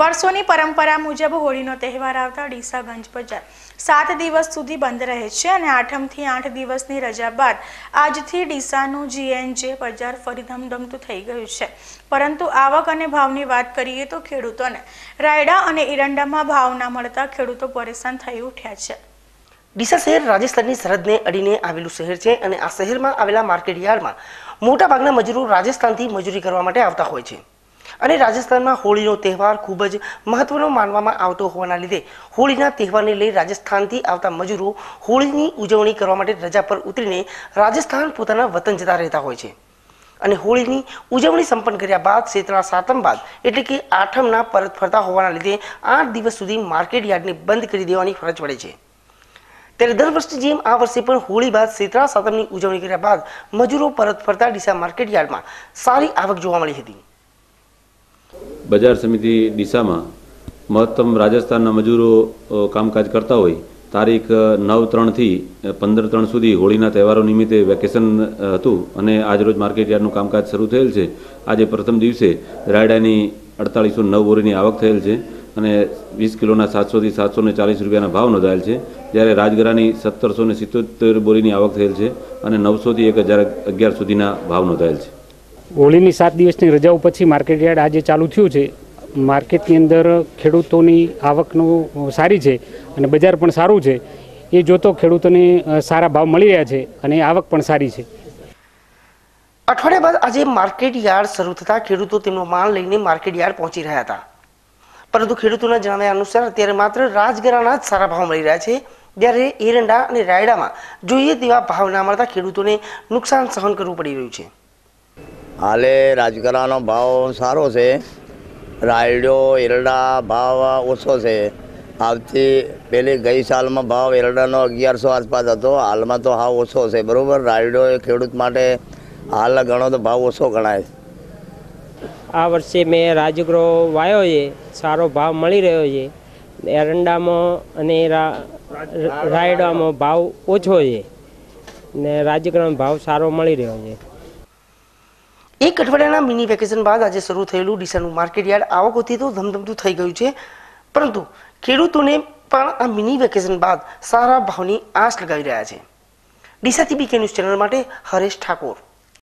વર્ષોની પરંપરા મુજબ હોળીનો તહેવાર આવતા ડીસાગંજ બજાર સાત દિવસ સુધી બંધ રહે છે અને આઠમથી આઠ દિવસની રજા બાદ આજથી ડીસાનું જીએનજે બજાર ફરી ધમધમતું થઈ ગયું છે પરંતુ આવક અને ભાવની વાત કરીએ તો ખેડૂતોને રાયડા અને ઈરંડામાં ભાવ ના મળતા ખેડૂતો પરેશાન થઈ ઉઠ્યા છે ડીસા શહેર રાજસ્થાનની સરહદને અડીને આવેલું શહેર છે અને આ શહેરમાં આવેલા માર્કેટ યાર્ડમાં મોટાભાગના મજૂરો રાજસ્થાનથી મજૂરી કરવા માટે આવતા હોય છે અને રાજસ્થાનમાં હોળીનો તહેવાર ખૂબ જ મહત્વનો માનવામાં આવતો હોવાના લીધે હોળીના તહેવારને લઈ રાજસ્થાનથી આવતા મજૂરો હોળીની ઉજવણી કરવા માટે રજા પર ઉતરીને રાજસ્થાન પોતાના વતન જતા રહેતા હોય છે અને હોળીની ઉજવણી સંપન્ન કર્યા બાદ ક્ષેત્રના સાતમ બાદ એટલે કે આઠમના પરત ફરતા હોવાના લીધે આઠ દિવસ સુધી માર્કેટ યાર્ડને બંધ કરી દેવાની ફરજ પડે છે ત્યારે દર વર્ષની જેમ આ વર્ષે પણ હોળી બાદ શીતળા સાતમની ઉજવણી કર્યા બાદ મજૂરો પરત ફરતા ડીસા માર્કેટ યાર્ડમાં સારી આવક જોવા મળી હતી બજાર સમિતિ દિશામાં મહત્તમ રાજસ્થાનના મજૂરો કામકાજ કરતા હોય તારીખ નવ ત્રણથી પંદર ત્રણ સુધી હોળીના તહેવારો નિમિત્તે વેકેશન હતું અને આજ આજરોજ માર્કેટયાર્ડનું કામકાજ શરૂ થયેલ છે આજે પ્રથમ દિવસે રાયડાની અડતાળીસો નવ બોરીની આવક થયેલ છે અને વીસ કિલોના સાતસોથી સાતસો ને ચાલીસ રૂપિયાના ભાવ નોંધાયેલ છે જ્યારે રાજગરાની સત્તરસો ને સિત્તોતેર બોરીની આવક થયેલ છે અને નવસોથી એક હજાર અગિયાર સુધીના ભાવ નોંધાયેલ છે હોળીની સાત દિવસની રજાઓ પછી માર્કેટયાર્ડ આજે ચાલુ થયું છે માર્કેટની અંદર ખેડૂતોની આવકનું સારી છે અને બજાર પણ સારું છે એ જોતો ખેડૂતોને સારા ભાવ મળી રહ્યા છે અને આવક પણ સારી છે અઠવાડિયા બાદ આજે માર્કેટ યાર્ડ શરૂ થતાં ખેડૂતો તેમનો માલ લઈને માર્કેટયાર્ડ પહોંચી રહ્યા હતા પરંતુ ખેડૂતોના જણાવ્યા અનુસાર અત્યારે માત્ર રાજગરાના જ સારા ભાવ મળી રહ્યા છે જ્યારે એરંડા અને રાયડામાં જોઈએ તેવા ભાવ ના મળતા ખેડૂતોને નુકસાન સહન કરવું પડી રહ્યું છે હાલે રાજગરાનો ભાવ સારો છે રાયડો એરડા ભાવ ઓછો છે આવતી પહેલી ગઈ સાલમાં ભાવ એરડાનો અગિયારસો આસપાસ હતો હાલમાં તો હાવ ઓછો છે બરાબર રાયડો એ ખેડૂત માટે હાલ ગણો તો ભાવ ઓછો ગણાય છે આ વર્ષે મેં રાજગરો વાયો છે સારો ભાવ મળી રહ્યો છે એરંડામાં અને રાયડામાં ભાવ ઓછો છે ને રાજગ્રહનો ભાવ સારો મળી રહ્યો છે એક અઠવાડિયાના મિની વેકેશન બાદ આજે શરૂ થયેલું ડીસાનું માર્કેટયાર્ડ આવકોથી તો ધમધમતું થઈ ગયું છે પરંતુ ખેડૂતોને પણ આ મિની વેકેશન બાદ સારા ભાવની આશ લગાવી રહ્યા છે ડીસાથી બીકે ન્યૂઝ ચેનલ માટે હરેશ ઠાકોર